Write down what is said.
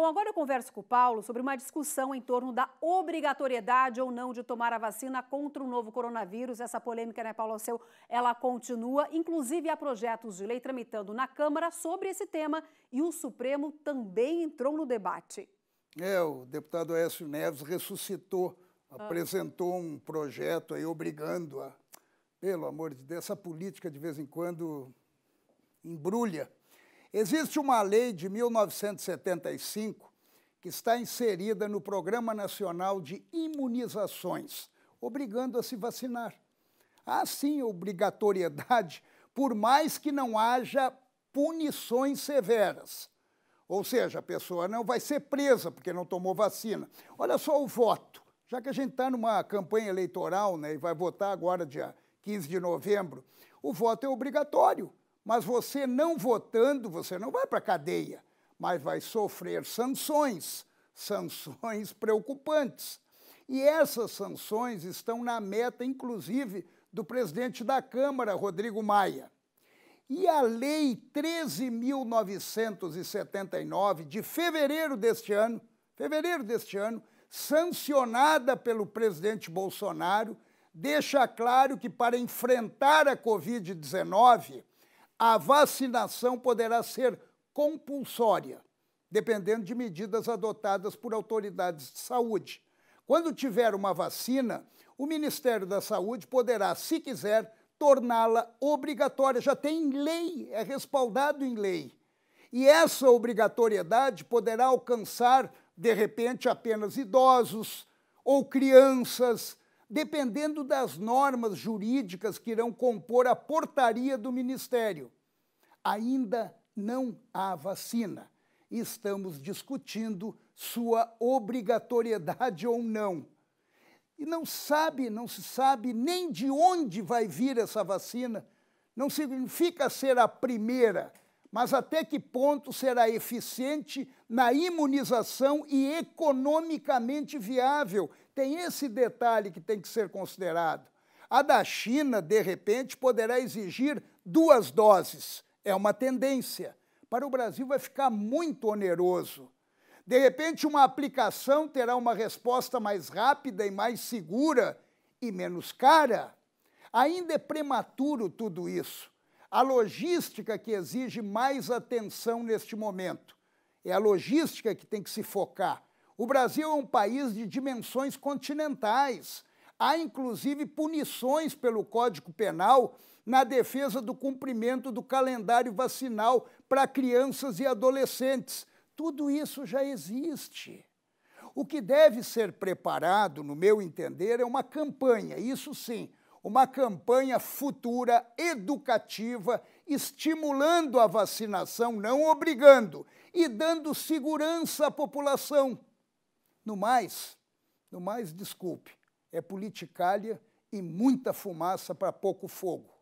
Bom, agora eu converso com o Paulo sobre uma discussão em torno da obrigatoriedade ou não de tomar a vacina contra o novo coronavírus. Essa polêmica, né, Paulo Alceu, ela continua. Inclusive, há projetos de lei tramitando na Câmara sobre esse tema e o Supremo também entrou no debate. É, o deputado Écio Neves ressuscitou, ah. apresentou um projeto aí obrigando a. Pelo amor de Deus, essa política de vez em quando embrulha Existe uma lei de 1975 que está inserida no Programa Nacional de Imunizações, obrigando a se vacinar. Há sim obrigatoriedade, por mais que não haja punições severas. Ou seja, a pessoa não vai ser presa porque não tomou vacina. Olha só o voto. Já que a gente está numa campanha eleitoral né, e vai votar agora, dia 15 de novembro, o voto é obrigatório. Mas você não votando, você não vai para a cadeia, mas vai sofrer sanções, sanções preocupantes. E essas sanções estão na meta, inclusive, do presidente da Câmara, Rodrigo Maia. E a Lei 13.979, de fevereiro deste ano, fevereiro deste ano, sancionada pelo presidente Bolsonaro, deixa claro que para enfrentar a Covid-19, a vacinação poderá ser compulsória, dependendo de medidas adotadas por autoridades de saúde. Quando tiver uma vacina, o Ministério da Saúde poderá, se quiser, torná-la obrigatória. Já tem lei, é respaldado em lei. E essa obrigatoriedade poderá alcançar, de repente, apenas idosos ou crianças dependendo das normas jurídicas que irão compor a portaria do Ministério. Ainda não há vacina. Estamos discutindo sua obrigatoriedade ou não. E não sabe, não se sabe nem de onde vai vir essa vacina. Não significa ser a primeira mas até que ponto será eficiente na imunização e economicamente viável? Tem esse detalhe que tem que ser considerado. A da China, de repente, poderá exigir duas doses. É uma tendência. Para o Brasil vai ficar muito oneroso. De repente, uma aplicação terá uma resposta mais rápida e mais segura e menos cara. Ainda é prematuro tudo isso. A logística que exige mais atenção neste momento. É a logística que tem que se focar. O Brasil é um país de dimensões continentais. Há, inclusive, punições pelo Código Penal na defesa do cumprimento do calendário vacinal para crianças e adolescentes. Tudo isso já existe. O que deve ser preparado, no meu entender, é uma campanha, isso sim, uma campanha futura educativa estimulando a vacinação, não obrigando, e dando segurança à população. No mais, no mais, desculpe, é politicália e muita fumaça para pouco fogo.